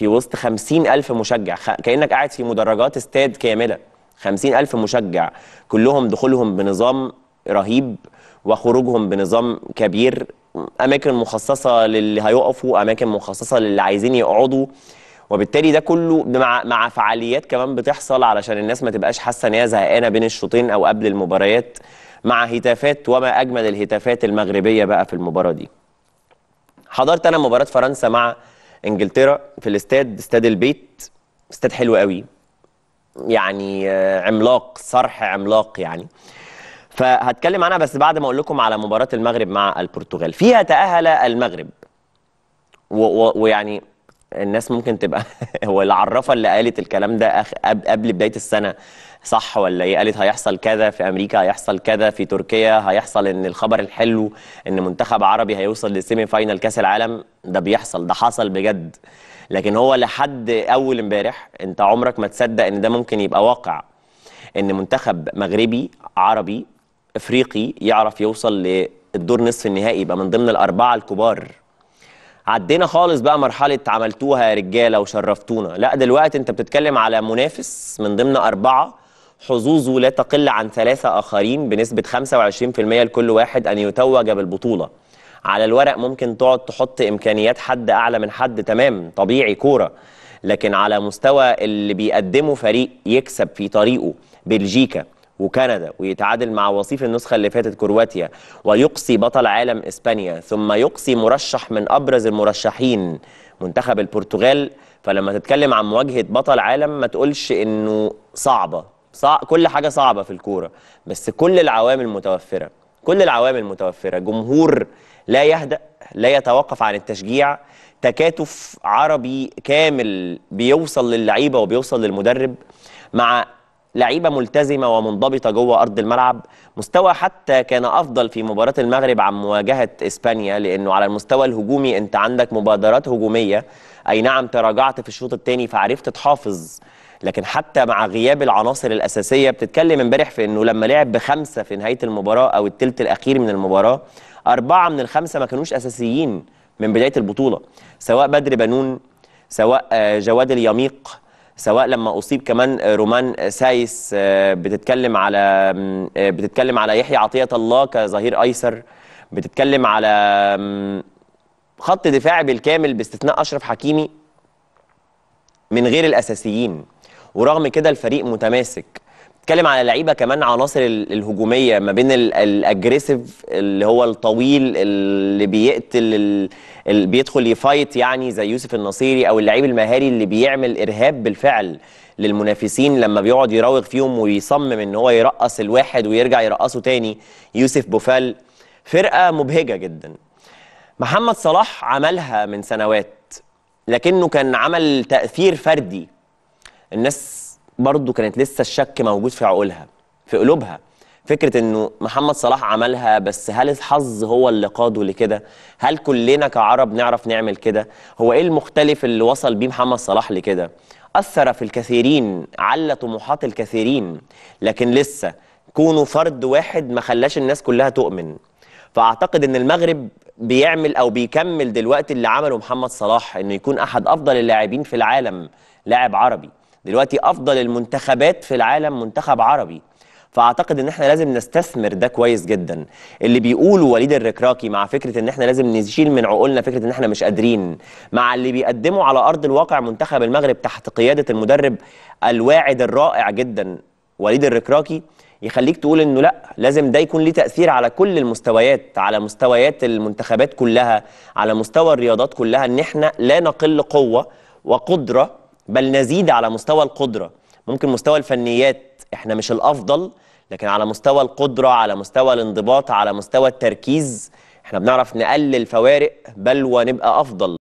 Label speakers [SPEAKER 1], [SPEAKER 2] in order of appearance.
[SPEAKER 1] في وسط خمسين ألف مشجع كأنك قاعد في مدرجات استاد كاملة خمسين ألف مشجع كلهم دخولهم بنظام رهيب وخروجهم بنظام كبير أماكن مخصصة للي هيقفوا أماكن مخصصة للي عايزين يقعدوا وبالتالي ده كله مع مع فعاليات كمان بتحصل علشان الناس ما تبقاش حاسه ان هي زهقانه بين الشوطين او قبل المباريات مع هتافات وما اجمل الهتافات المغربيه بقى في المباراه دي. حضرت انا مباراه فرنسا مع انجلترا في الاستاد استاد البيت استاد حلو قوي يعني آه، عملاق صرح عملاق يعني فهتكلم عنها بس بعد ما اقول لكم على مباراه المغرب مع البرتغال فيها تاهل المغرب ويعني الناس ممكن تبقى هو اللي عرفها اللي قالت الكلام ده أخ... قبل بدايه السنه صح ولا هي إيه؟ قالت هيحصل كذا في امريكا هيحصل كذا في تركيا هيحصل ان الخبر الحلو ان منتخب عربي هيوصل للسيمي فاينال كاس العالم ده بيحصل ده حصل بجد لكن هو لحد اول امبارح انت عمرك ما تصدق ان ده ممكن يبقى واقع ان منتخب مغربي عربي افريقي يعرف يوصل للدور نصف النهائي يبقى من ضمن الاربعه الكبار عدينا خالص بقى مرحله عملتوها يا رجاله وشرفتونا لا دلوقتي انت بتتكلم على منافس من ضمن اربعه حظوظه لا تقل عن ثلاثه اخرين بنسبه 25% لكل واحد ان يتوج بالبطوله على الورق ممكن تقعد تحط امكانيات حد اعلى من حد تمام طبيعي كوره لكن على مستوى اللي بيقدمه فريق يكسب في طريقه بلجيكا وكندا ويتعادل مع وصيف النسخة اللي فاتت كرواتيا ويقصي بطل عالم إسبانيا ثم يقصي مرشح من أبرز المرشحين منتخب البرتغال فلما تتكلم عن مواجهة بطل عالم ما تقولش إنه صعبة صع... كل حاجة صعبة في الكورة بس كل العوامل متوفرة كل العوامل متوفرة جمهور لا يهدأ لا يتوقف عن التشجيع تكاتف عربي كامل بيوصل للعيبة وبيوصل للمدرب مع لعيبه ملتزمه ومنضبطه جوه ارض الملعب مستوى حتى كان افضل في مباراه المغرب عن مواجهه اسبانيا لانه على المستوى الهجومي انت عندك مبادرات هجوميه اي نعم تراجعت في الشوط الثاني فعرفت تحافظ لكن حتى مع غياب العناصر الاساسيه بتتكلم امبارح في انه لما لعب بخمسه في نهايه المباراه او الثلث الاخير من المباراه اربعه من الخمسه ما كانوش اساسيين من بدايه البطوله سواء بدر بنون سواء آه، جواد اليميق سواء لما اصيب كمان آه، رومان آه، سايس آه، بتتكلم على بتتكلم على يحيى عطيه الله كظهير ايسر بتتكلم على خط دفاعي بالكامل باستثناء اشرف حكيمي من غير الاساسيين ورغم كده الفريق متماسك بتتكلم على لعيبه كمان عناصر الهجوميه ما بين الاجريسيف اللي هو الطويل اللي بيقتل اللي بيدخل يفايت يعني زي يوسف النصيري او اللعيب المهاري اللي بيعمل ارهاب بالفعل للمنافسين لما بيقعد يراوغ فيهم ويصمم ان هو يرقص الواحد ويرجع يرقصه تاني يوسف بوفال فرقه مبهجه جدا محمد صلاح عملها من سنوات لكنه كان عمل تاثير فردي الناس برضو كانت لسه الشك موجود في عقولها في قلوبها فكره انه محمد صلاح عملها بس هل الحظ هو اللي قاده لكده هل كلنا كعرب نعرف نعمل كده هو ايه المختلف اللي وصل بيه محمد صلاح لكده اثر في الكثيرين على طموحات الكثيرين لكن لسه كونه فرد واحد ما خلاش الناس كلها تؤمن فاعتقد ان المغرب بيعمل او بيكمل دلوقتي اللي عمله محمد صلاح انه يكون احد افضل اللاعبين في العالم لاعب عربي دلوقتي افضل المنتخبات في العالم منتخب عربي فاعتقد ان احنا لازم نستثمر ده كويس جدا اللي بيقوله وليد الركراكي مع فكره ان احنا لازم نشيل من عقولنا فكره ان احنا مش قادرين مع اللي بيقدمه على ارض الواقع منتخب المغرب تحت قياده المدرب الواعد الرائع جدا وليد الركراكي يخليك تقول انه لا لازم ده يكون ليه تاثير على كل المستويات على مستويات المنتخبات كلها على مستوى الرياضات كلها ان احنا لا نقل قوه وقدره بل نزيد على مستوى القدرة ممكن مستوى الفنيات احنا مش الأفضل لكن على مستوى القدرة على مستوى الانضباط على مستوى التركيز احنا بنعرف نقلل فوارق بل ونبقى أفضل